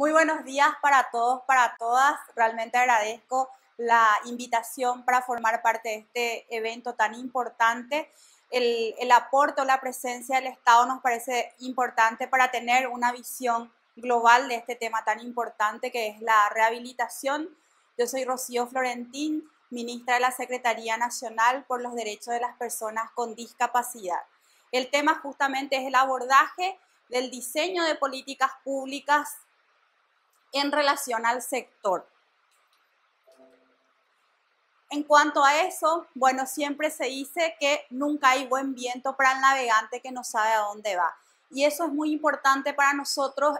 Muy buenos días para todos, para todas. Realmente agradezco la invitación para formar parte de este evento tan importante. El, aporte o la presencia del Estado nos parece importante para tener una visión global de este tema tan importante que es la rehabilitación. Yo soy Rocío Florentín, ministra de la Secretaría Nacional por los Derechos de las Personas con Discapacidad. El tema justamente es el abordaje del diseño de políticas públicas en relación al sector. En cuanto a eso, bueno, siempre se dice que nunca hay buen viento para el navegante que no sabe a dónde va. Y eso es muy importante para nosotros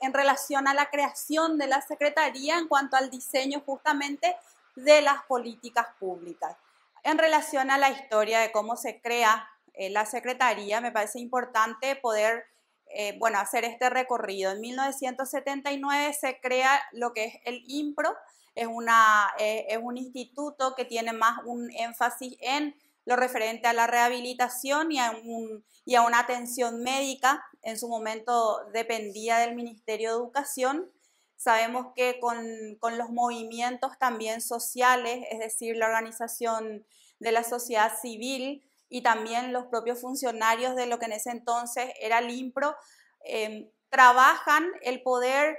en relación a la creación de la Secretaría en cuanto al diseño justamente de las políticas públicas. En relación a la historia de cómo se crea eh, la Secretaría, me parece importante poder eh, bueno, hacer este recorrido. En 1979 se crea lo que es el IMPRO, eh, es, un instituto que tiene más un énfasis en lo referente a la rehabilitación y a, una atención médica. En su momento dependía del Ministerio de Educación. Sabemos que con los movimientos también sociales, es decir, la organización de la sociedad civil, y también los propios funcionarios de lo que en ese entonces era el IMPRO, em, trabajan el poder,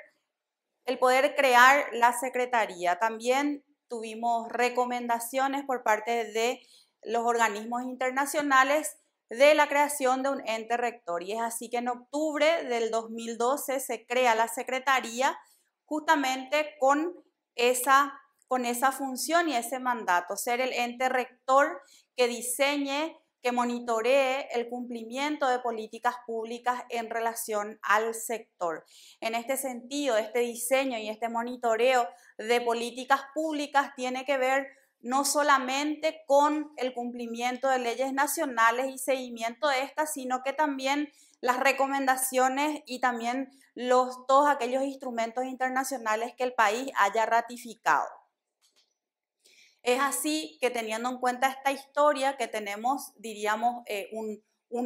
el poder crear la Secretaría. También tuvimos recomendaciones por parte de los organismos internacionales de la creación de un ente rector. Y es así que en octubre del 2012 se crea la Secretaría justamente con esa, con esa función y ese mandato, ser el ente rector que diseñe que monitoree el cumplimiento de políticas públicas en relación al sector. En este sentido, este diseño y este monitoreo de políticas públicas tiene que ver no solamente con el cumplimiento de leyes nacionales y seguimiento de estas, sino que también las recomendaciones y también los, todos aquellos instrumentos internacionales que el país haya ratificado. Es así que teniendo en cuenta esta historia que tenemos, diríamos, eh, un,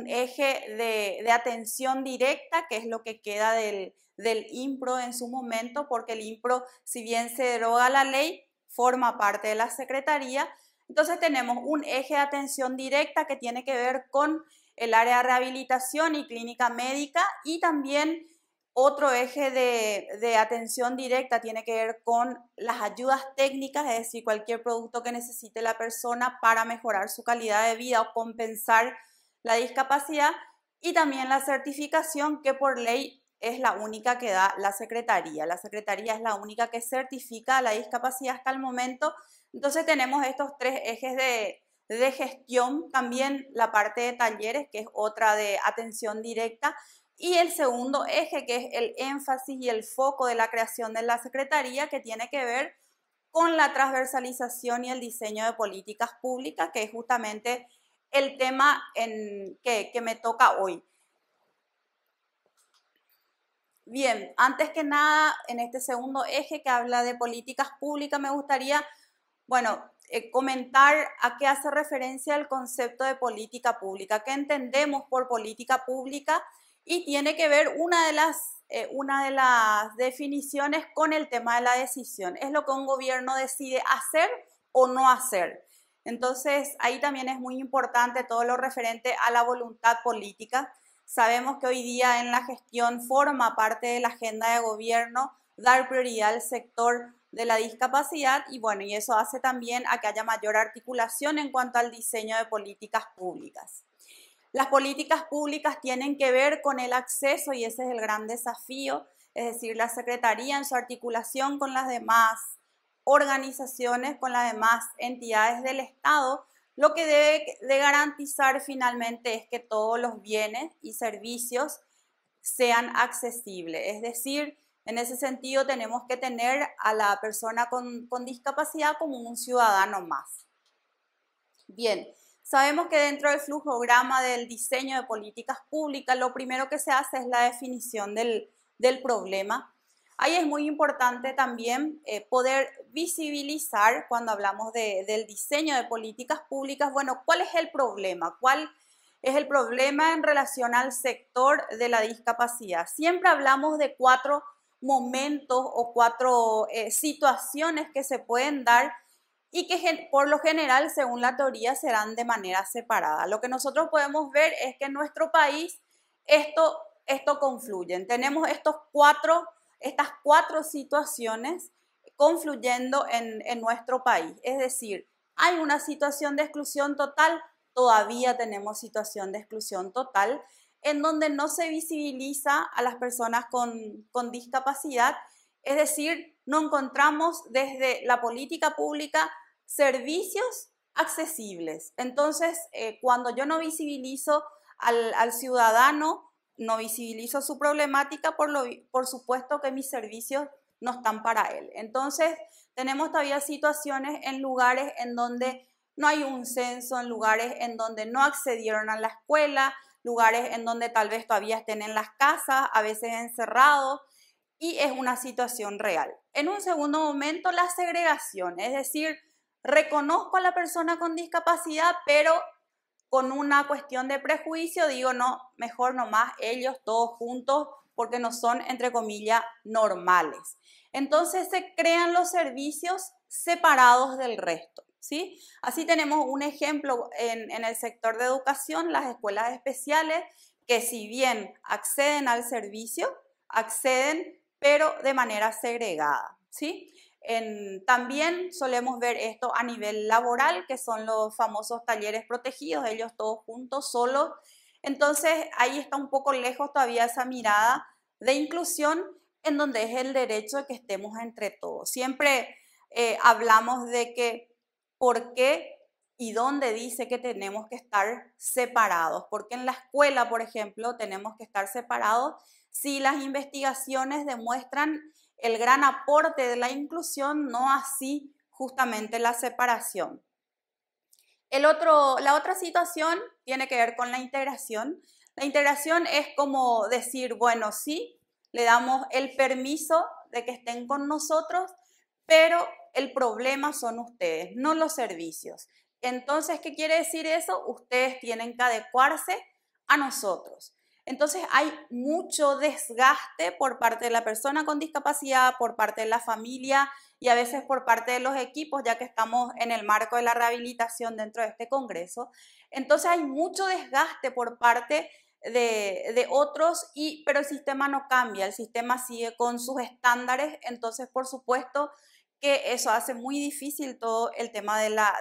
eje de, atención directa, que es lo que queda del, del IMPRO en su momento, porque el IMPRO, si bien se deroga la ley, forma parte de la Secretaría. Entonces tenemos un eje de atención directa que tiene que ver con el área de rehabilitación y clínica médica y también otro eje de, atención directa tiene que ver con las ayudas técnicas, es decir, cualquier producto que necesite la persona para mejorar su calidad de vida o compensar la discapacidad. Y también la certificación, que por ley es la única que da la Secretaría. La Secretaría es la única que certifica la discapacidad hasta el momento. Entonces tenemos estos tres ejes de, de gestión, también la parte de talleres, que es otra de atención directa, y el segundo eje, que es el énfasis y el foco de la creación de la Secretaría, que tiene que ver con la transversalización y el diseño de políticas públicas, que es justamente el tema que, me toca hoy. Bien, antes que nada, en este segundo eje que habla de políticas públicas, me gustaría, bueno, eh, comentar a qué hace referencia el concepto de política pública, qué entendemos por política pública y tiene que ver una de las eh, una de las definiciones con el tema de la decisión. Es lo que un gobierno decide hacer o no hacer. Entonces, ahí también es muy importante todo lo referente a la voluntad política. Sabemos que hoy día en la gestión forma parte de la agenda de gobierno dar prioridad al sector de la discapacidad y bueno, y eso hace también a que haya mayor articulación en cuanto al diseño de políticas públicas. Las políticas públicas tienen que ver con el acceso y ese es el gran desafío, es decir, la Secretaría en su articulación con las demás organizaciones, con las demás entidades del Estado, lo que debe de garantizar finalmente es que todos los bienes y servicios sean accesibles. Es decir, en ese sentido tenemos que tener a la persona con, con discapacidad como un ciudadano más. Bien, Sabemos que dentro del flujograma del diseño de políticas públicas, lo primero que se hace es la definición del, problema. Ahí es muy importante también eh, poder visibilizar, cuando hablamos del diseño de políticas públicas, bueno, cuál es el problema, cuál es el problema en relación al sector de la discapacidad. Siempre hablamos de cuatro momentos o cuatro eh, situaciones que se pueden dar y que por lo general, según la teoría, serán de manera separada. Lo que nosotros podemos ver es que en nuestro país esto, esto confluye Tenemos estos cuatro, estas cuatro situaciones confluyendo en, en nuestro país. Es decir, hay una situación de exclusión total, todavía tenemos situación de exclusión total, en donde no se visibiliza a las personas con, con discapacidad, es decir, no encontramos desde la política pública servicios accesibles. Entonces, eh, cuando yo no visibilizo al, ciudadano, no visibilizo su problemática, por, por supuesto que mis servicios no están para él. Entonces, tenemos todavía situaciones en lugares en donde no hay un censo, en lugares en donde no accedieron a la escuela, lugares en donde tal vez todavía estén en las casas, a veces encerrados, y es una situación real. En un segundo momento, la segregación, es decir, reconozco a la persona con discapacidad, pero con una cuestión de prejuicio digo, no, mejor nomás ellos todos juntos porque no son, entre comillas, normales. Entonces se crean los servicios separados del resto. ¿Sí? Así tenemos un ejemplo en, el sector de educación, las escuelas especiales, que si bien acceden al servicio, acceden pero de manera segregada. ¿sí? también solemos ver esto a nivel laboral, que son los famosos talleres protegidos, ellos todos juntos, solos. Entonces ahí está un poco lejos todavía esa mirada de inclusión en donde es el derecho de que estemos entre todos. Siempre eh, hablamos de que por qué y dónde dice que tenemos que estar separados, porque en la escuela, por ejemplo, tenemos que estar separados si las investigaciones demuestran el gran aporte de la inclusión, no así justamente la separación. otro, la otra situación tiene que ver con la integración. La integración es como decir, bueno, sí, le damos el permiso de que estén con nosotros, pero el problema son ustedes, no los servicios. Entonces, ¿qué quiere decir eso? Ustedes tienen que adecuarse a nosotros. Entonces hay mucho desgaste por parte de la persona con discapacidad, por parte de la familia y a veces por parte de los equipos, ya que estamos en el marco de la rehabilitación dentro de este Congreso. Entonces hay mucho desgaste por parte de, otros, y, pero el sistema no cambia, el sistema sigue con sus estándares, entonces por supuesto que eso hace muy difícil todo el tema de la,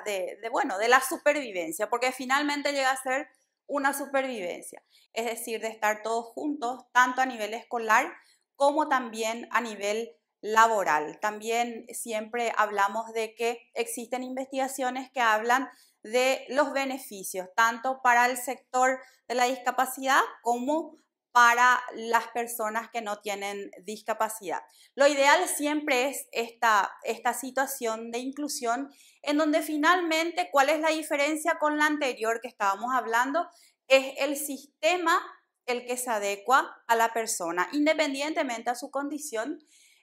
bueno, de la supervivencia, porque finalmente llega a ser una supervivencia, es decir, de estar todos juntos, tanto a nivel escolar como también a nivel laboral. También siempre hablamos de que existen investigaciones que hablan de los beneficios, tanto para el sector de la discapacidad como para las personas que no tienen discapacidad. Lo ideal siempre es esta, esta situación de inclusión en donde finalmente, ¿cuál es la diferencia con la anterior que estábamos hablando? Es el sistema el que se adecua a la persona, independientemente a su condición.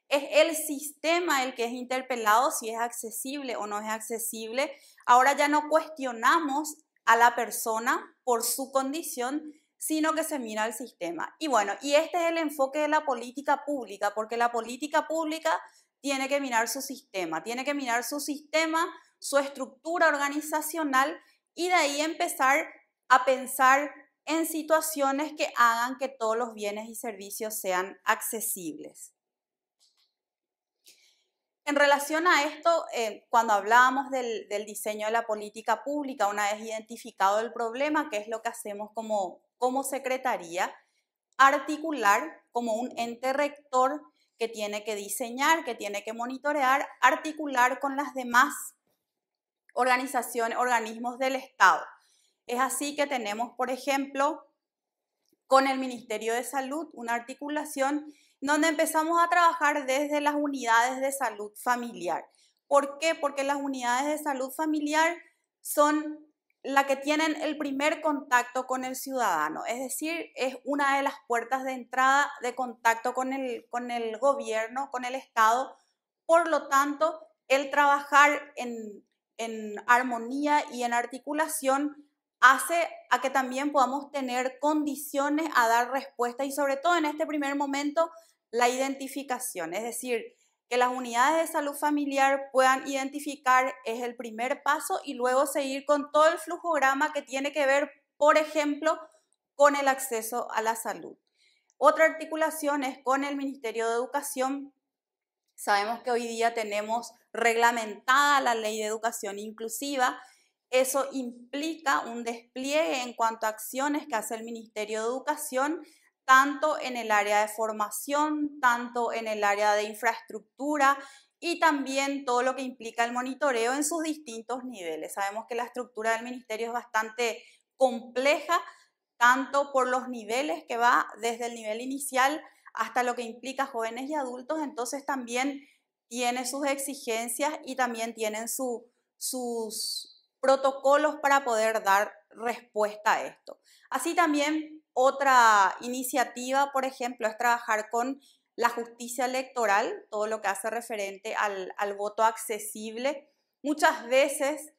Es el sistema el que es interpelado si es accesible o no es accesible. Ahora ya no cuestionamos a la persona por su condición, sino que se mira el sistema. Y bueno, y este es el enfoque de la política pública, porque la política pública tiene que mirar su sistema, tiene que mirar su sistema, su estructura organizacional y de ahí empezar a pensar en situaciones que hagan que todos los bienes y servicios sean accesibles. En relación a esto, eh, cuando hablábamos del, del, diseño de la política pública, una vez identificado el problema, ¿qué es lo que hacemos como, como secretaría, articular como un ente rector que tiene que diseñar, que tiene que monitorear, articular con las demás organizaciones, organismos del Estado. Es así que tenemos, por ejemplo, con el Ministerio de Salud una articulación donde empezamos a trabajar desde las unidades de salud familiar. ¿Por qué? Porque las unidades de salud familiar son la que tienen el primer contacto con el ciudadano, es decir, es una de las puertas de entrada de contacto con el, con el gobierno, con el Estado. Por lo tanto, el trabajar en, en armonía y en articulación hace a que también podamos tener condiciones a dar respuesta y sobre todo en este primer momento la identificación, es decir, que las unidades de salud familiar puedan identificar es el primer paso y luego seguir con todo el flujograma que tiene que ver, por ejemplo, con el acceso a la salud. Otra articulación es con el Ministerio de Educación. Sabemos que hoy día tenemos reglamentada la ley de educación inclusiva. Eso implica un despliegue en cuanto a acciones que hace el Ministerio de Educación tanto en el área de formación, tanto en el área de infraestructura y también todo lo que implica el monitoreo en sus distintos niveles. Sabemos que la estructura del ministerio es bastante compleja, tanto por los niveles que va desde el nivel inicial hasta lo que implica jóvenes y adultos, entonces también tiene sus exigencias y también tienen sus protocolos para poder dar respuesta a esto. Así también otra iniciativa, por ejemplo, es trabajar con la justicia electoral, todo lo que hace referente al, voto accesible. Muchas veces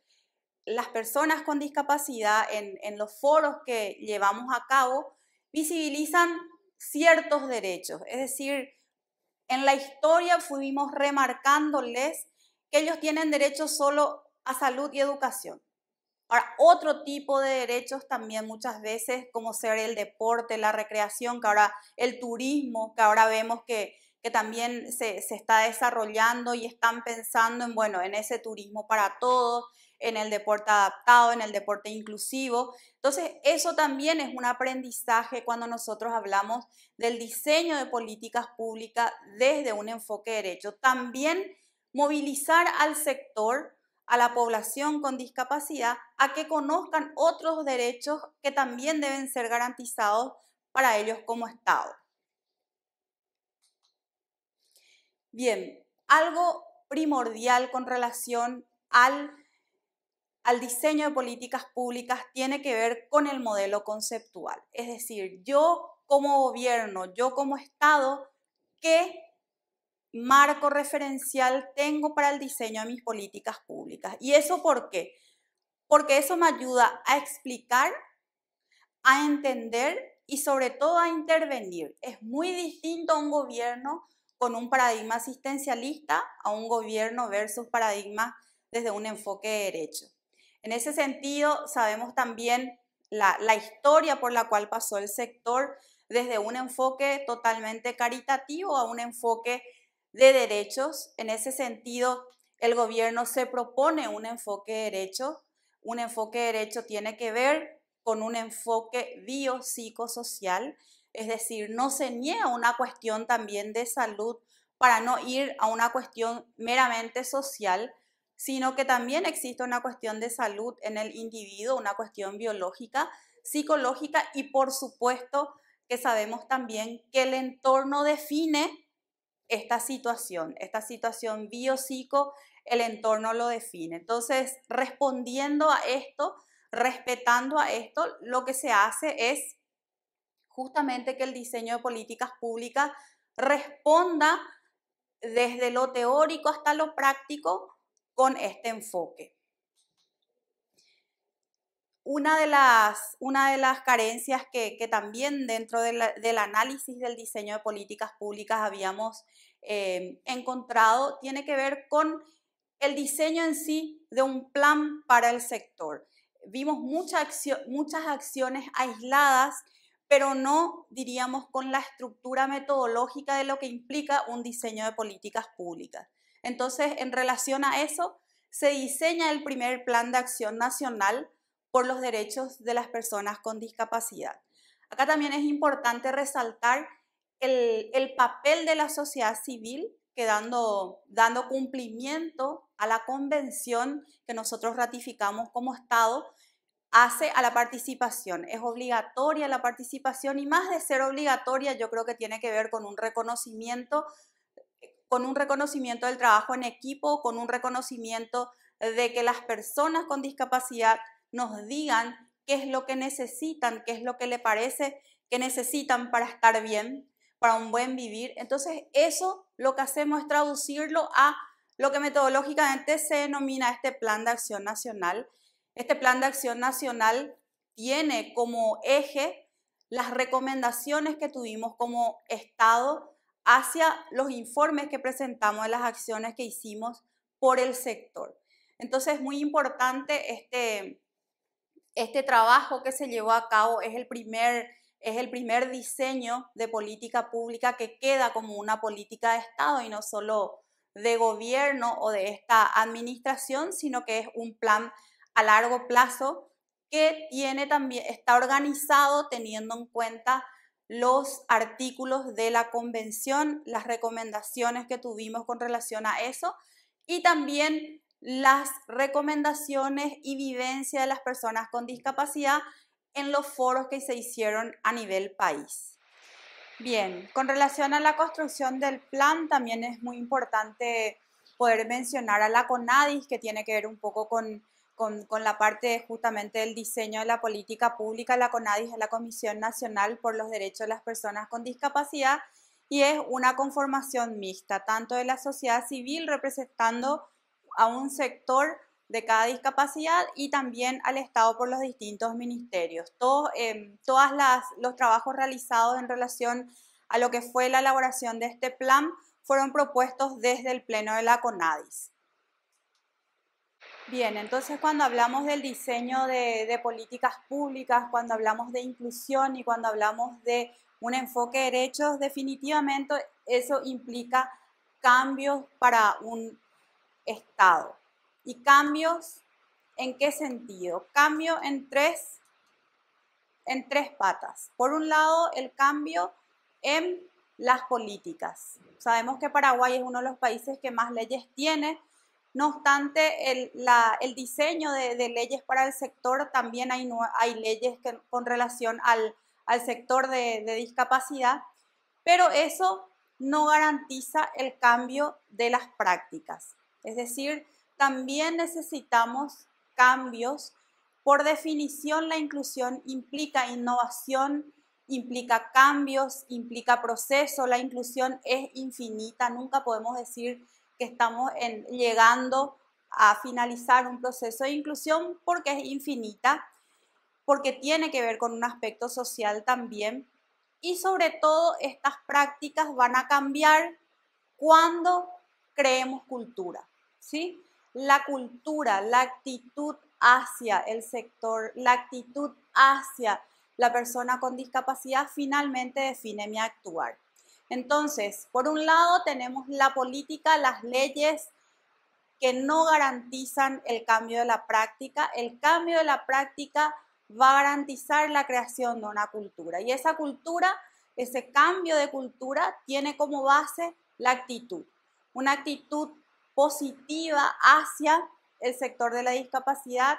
las personas con discapacidad en, en, los foros que llevamos a cabo visibilizan ciertos derechos. Es decir, en la historia fuimos remarcándoles que ellos tienen derecho solo a salud y educación. Ahora, otro tipo de derechos también muchas veces, como ser el deporte, la recreación, que ahora el turismo, que ahora vemos que, que también se, está desarrollando y están pensando en, bueno, en ese turismo para todos, en el deporte adaptado, en el deporte inclusivo. Entonces, eso también es un aprendizaje cuando nosotros hablamos del diseño de políticas públicas desde un enfoque de derecho. También movilizar al sector a la población con discapacidad a que conozcan otros derechos que también deben ser garantizados para ellos como Estado. Bien, algo primordial con relación al, diseño de políticas públicas tiene que ver con el modelo conceptual. Es decir, yo como gobierno, yo como Estado, ¿qué marco referencial tengo para el diseño de mis políticas públicas. ¿Y eso por qué? Porque eso me ayuda a explicar, a entender y sobre todo a intervenir. Es muy distinto a un gobierno con un paradigma asistencialista a un gobierno versus paradigma desde un enfoque de derecho. En ese sentido, sabemos también la historia por la cual pasó el sector desde un enfoque totalmente caritativo a un enfoque de derechos. En ese sentido, el gobierno se propone un enfoque derecho. Un enfoque derecho tiene que ver con un enfoque biopsicosocial, es decir, no se niega una cuestión también de salud para no ir a una cuestión meramente social, sino que también existe una cuestión de salud en el individuo, una cuestión biológica, psicológica y por supuesto que sabemos también que el entorno define esta situación, esta situación biopsico, el entorno lo define. Entonces, respondiendo a esto, respetando a esto, lo que se hace es justamente que el diseño de políticas públicas responda desde lo teórico hasta lo práctico con este enfoque. Una de las, carencias que, también dentro del análisis del diseño de políticas públicas habíamos eh, encontrado tiene que ver con el diseño en sí de un plan para el sector. Vimos muchas acciones aisladas, pero no, diríamos, con la estructura metodológica de lo que implica un diseño de políticas públicas. Entonces, en relación a eso, se diseña el primer plan de acción nacional por los derechos de las personas con discapacidad. Acá también es importante resaltar el, papel de la sociedad civil que dando, dando cumplimiento a la convención que nosotros ratificamos como Estado hace a la participación. Es obligatoria la participación y más de ser obligatoria yo creo que tiene que ver con un reconocimiento con un reconocimiento del trabajo en equipo, con un reconocimiento de que las personas con discapacidad nos digan qué es lo que necesitan, qué es lo que le parece que necesitan para estar bien, para un buen vivir. Entonces eso lo que hacemos es traducirlo a lo que metodológicamente se denomina este plan de acción nacional. Este plan de acción nacional tiene como eje las recomendaciones que tuvimos como Estado hacia los informes que presentamos de las acciones que hicimos por el sector. Entonces es muy importante este, este trabajo que se llevó a cabo es el primer es el primer diseño de política pública que queda como una política de Estado y no solo de gobierno o de esta administración, sino que es un plan a largo plazo que tiene también, está organizado teniendo en cuenta los artículos de la convención, las recomendaciones que tuvimos con relación a eso y también las recomendaciones y vivencia de las personas con discapacidad en los foros que se hicieron a nivel país. Bien, con relación a la construcción del plan, también es muy importante poder mencionar a la CONADIS, que tiene que ver un poco con, la parte justamente del diseño de la política pública. La CONADIS es la Comisión Nacional por los Derechos de las Personas con Discapacidad y es una conformación mixta, tanto de la sociedad civil representando a un sector de cada discapacidad y también al Estado por los distintos ministerios. Todos em, todas los trabajos realizados en relación a lo que fue la elaboración de este plan fueron propuestos desde el Pleno de la CONADIS. Bien, entonces cuando hablamos del diseño de, de, políticas públicas, cuando hablamos de inclusión y cuando hablamos de un enfoque de derechos, definitivamente eso implica cambios para un estado. ¿Y cambios en qué sentido? Cambio en tres, en tres patas. Por un lado, el cambio en las políticas. Sabemos que Paraguay es uno de los países que más leyes tiene, no obstante, el, diseño de, leyes para el sector, también hay, leyes con relación al, sector de, de, discapacidad, pero eso no garantiza el cambio de las prácticas. Es decir, también necesitamos cambios. Por definición, la inclusión implica innovación, implica cambios, implica proceso. La inclusión es infinita. Nunca podemos decir que estamos llegando a finalizar un proceso de inclusión porque es infinita, porque tiene que ver con un aspecto social también. Y sobre todo, estas prácticas van a cambiar cuando creemos cultura. ¿sí? La cultura, la actitud hacia el sector, la actitud hacia la persona con discapacidad finalmente define mi actuar. Entonces, por un lado tenemos la política, las leyes que no garantizan el cambio de la práctica. El cambio de la práctica va a garantizar la creación de una cultura y esa cultura, ese cambio de cultura tiene como base la actitud. Una actitud positiva hacia el sector de la discapacidad,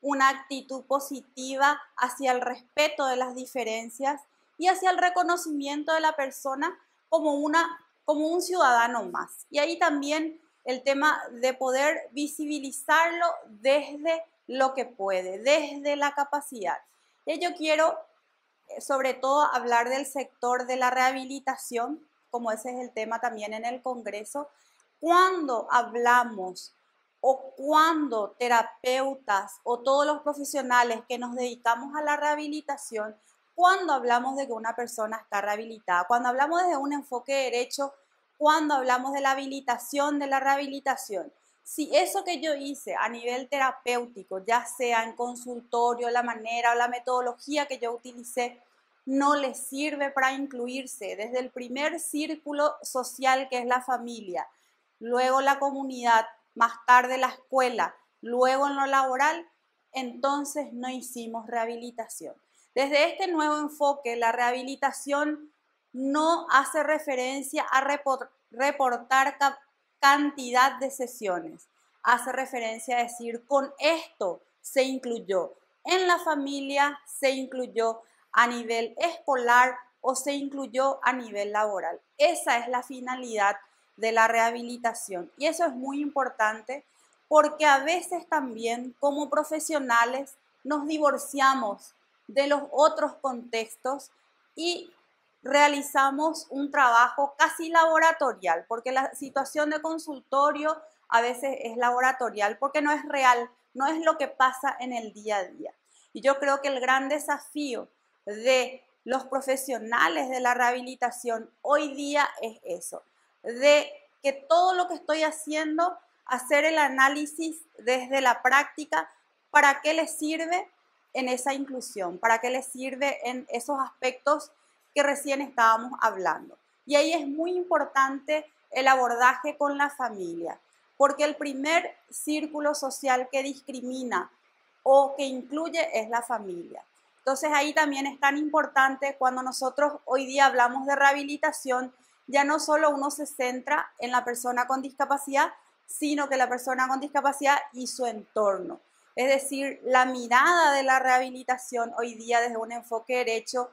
una actitud positiva hacia el respeto de las diferencias y hacia el reconocimiento de la persona como, una, como un ciudadano más. Y ahí también el tema de poder visibilizarlo desde lo que puede, desde la capacidad. Y yo quiero eh, sobre todo hablar del sector de la rehabilitación, como ese es el tema también en el Congreso, cuando hablamos o cuando terapeutas o todos los profesionales que nos dedicamos a la rehabilitación, cuando hablamos de que una persona está rehabilitada, cuando hablamos desde un enfoque derecho, cuando hablamos de la habilitación, de la rehabilitación. Si eso que yo hice a nivel terapéutico, ya sea en consultorio, la manera o la metodología que yo utilicé, no les sirve para incluirse desde el primer círculo social que es la familia, luego la comunidad, más tarde la escuela, luego en lo laboral, entonces no hicimos rehabilitación. Desde este nuevo enfoque, la rehabilitación no hace referencia a reportar cantidad de sesiones, hace referencia a decir, con esto se incluyó en la familia, se incluyó a nivel escolar o se incluyó a nivel laboral. Esa es la finalidad de la rehabilitación. Y eso es muy importante porque a veces también como profesionales nos divorciamos de los otros contextos y realizamos un trabajo casi laboratorial, porque la situación de consultorio a veces es laboratorial, porque no es real, no es lo que pasa en el día a día. Y yo creo que el gran desafío de los profesionales de la rehabilitación hoy día es eso, de que todo lo que estoy haciendo, hacer el análisis desde la práctica, para qué le sirve en esa inclusión, para qué le sirve en esos aspectos que recién estábamos hablando. Y ahí es muy importante el abordaje con la familia, porque el primer círculo social que discrimina o que incluye es la familia. Entonces ahí también es tan importante cuando nosotros hoy día hablamos de rehabilitación, ya no solo uno se centra en la persona con discapacidad, sino que la persona con discapacidad y su entorno. Es decir, la mirada de la rehabilitación hoy día desde un enfoque derecho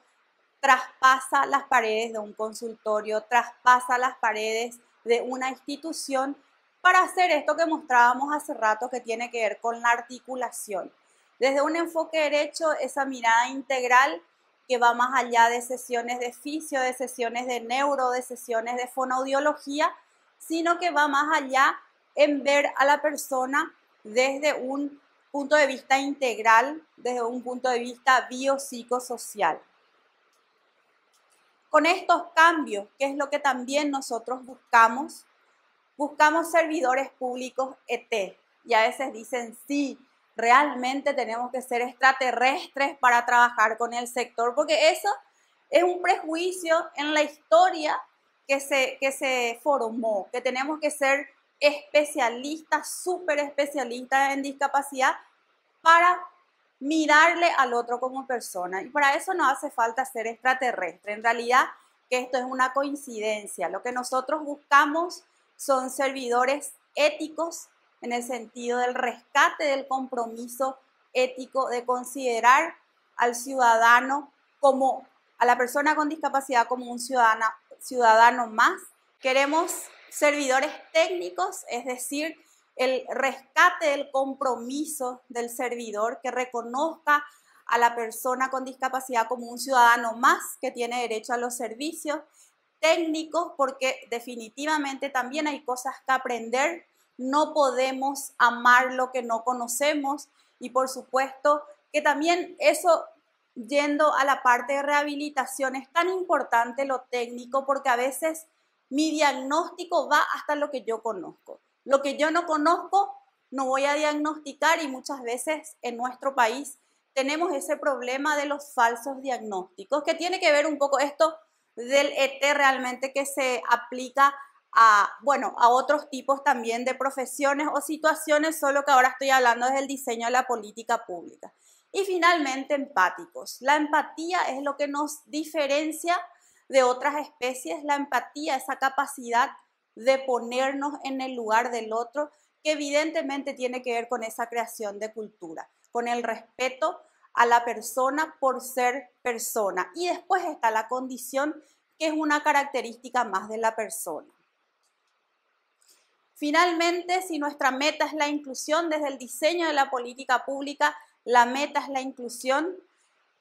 traspasa las paredes de un consultorio, traspasa las paredes de una institución para hacer esto que mostrábamos hace rato que tiene que ver con la articulación. Desde un enfoque derecho, esa mirada integral que va más allá de sesiones de fisio, de sesiones de neuro, de sesiones de fonoaudiología, sino que va más allá en ver a la persona desde un punto de vista integral, desde un punto de vista biopsicosocial. Con estos cambios, que es lo que también nosotros buscamos, buscamos servidores públicos ET. Y a veces dicen, sí, Realmente tenemos que ser extraterrestres para trabajar con el sector, porque eso es un prejuicio en la historia que se, que se formó, que tenemos que ser especialistas, súper especialistas en discapacidad para mirarle al otro como persona. Y para eso no hace falta ser extraterrestre. En realidad, que esto es una coincidencia. Lo que nosotros buscamos son servidores éticos en el sentido del rescate del compromiso ético de considerar al ciudadano como a la persona con discapacidad como un ciudadano, ciudadano más. Queremos servidores técnicos, es decir, el rescate del compromiso del servidor que reconozca a la persona con discapacidad como un ciudadano más que tiene derecho a los servicios técnicos, porque definitivamente también hay cosas que aprender no podemos amar lo que no conocemos y por supuesto que también eso yendo a la parte de rehabilitación es tan importante lo técnico porque a veces mi diagnóstico va hasta lo que yo conozco. Lo que yo no conozco no voy a diagnosticar y muchas veces en nuestro país tenemos ese problema de los falsos diagnósticos que tiene que ver un poco esto del ET realmente que se aplica a, bueno, a otros tipos también de profesiones o situaciones, solo que ahora estoy hablando desde el diseño de la política pública. Y finalmente, empáticos. La empatía es lo que nos diferencia de otras especies. La empatía, esa capacidad de ponernos en el lugar del otro, que evidentemente tiene que ver con esa creación de cultura, con el respeto a la persona por ser persona. Y después está la condición, que es una característica más de la persona. Finalmente, si nuestra meta es la inclusión desde el diseño de la política pública, la meta es la inclusión,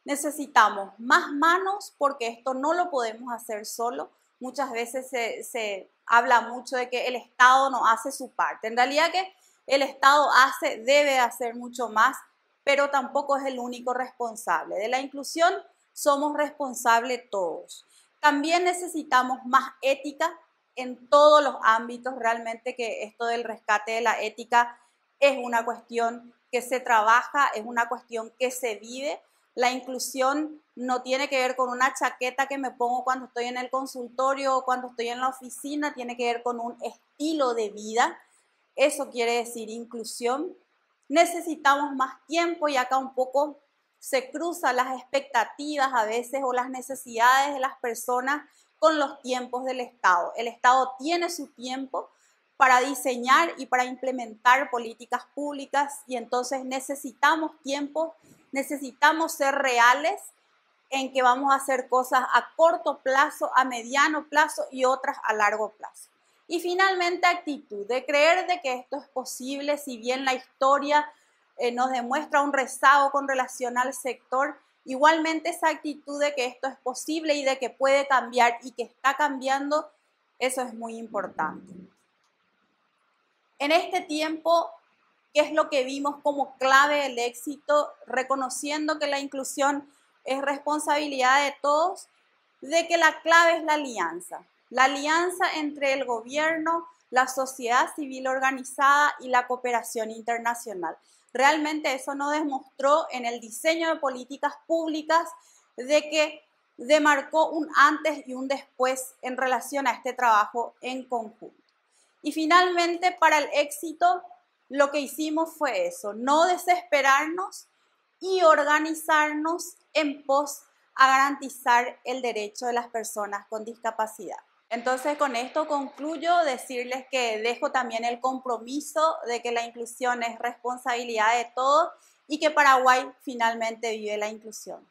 necesitamos más manos porque esto no lo podemos hacer solo. Muchas veces se, habla mucho de que el Estado no hace su parte. En realidad que el Estado hace, debe hacer mucho más, pero tampoco es el único responsable. De la inclusión somos responsables todos. También necesitamos más ética en todos los ámbitos, realmente que esto del rescate de la ética es una cuestión que se trabaja, es una cuestión que se vive. La inclusión no tiene que ver con una chaqueta que me pongo cuando estoy en el consultorio o cuando estoy en la oficina, tiene que ver con un estilo de vida. Eso quiere decir inclusión. Necesitamos más tiempo y acá un poco se cruzan las expectativas a veces o las necesidades de las personas con los tiempos del Estado. El Estado tiene su tiempo para diseñar y para implementar políticas públicas y entonces necesitamos tiempo, necesitamos ser reales en que vamos a hacer cosas a corto plazo, a mediano plazo y otras a largo plazo. Y finalmente actitud, de creer de que esto es posible, si bien la historia eh, nos demuestra un rezago con relación al sector, Igualmente esa actitud de que esto es posible y de que puede cambiar y que está cambiando, eso es muy importante. En este tiempo, ¿qué es lo que vimos como clave del éxito? Reconociendo que la inclusión es responsabilidad de todos, de que la clave es la alianza. La alianza entre el gobierno, la sociedad civil organizada y la cooperación internacional. Realmente eso nos demostró en el diseño de políticas públicas de que demarcó un antes y un después en relación a este trabajo en conjunto. Y finalmente, para el éxito, lo que hicimos fue eso, no desesperarnos y organizarnos en pos a garantizar el derecho de las personas con discapacidad. Entonces, con esto concluyo decirles que dejo también el compromiso de que la inclusión es responsabilidad de todos y que Paraguay finalmente vive la inclusión.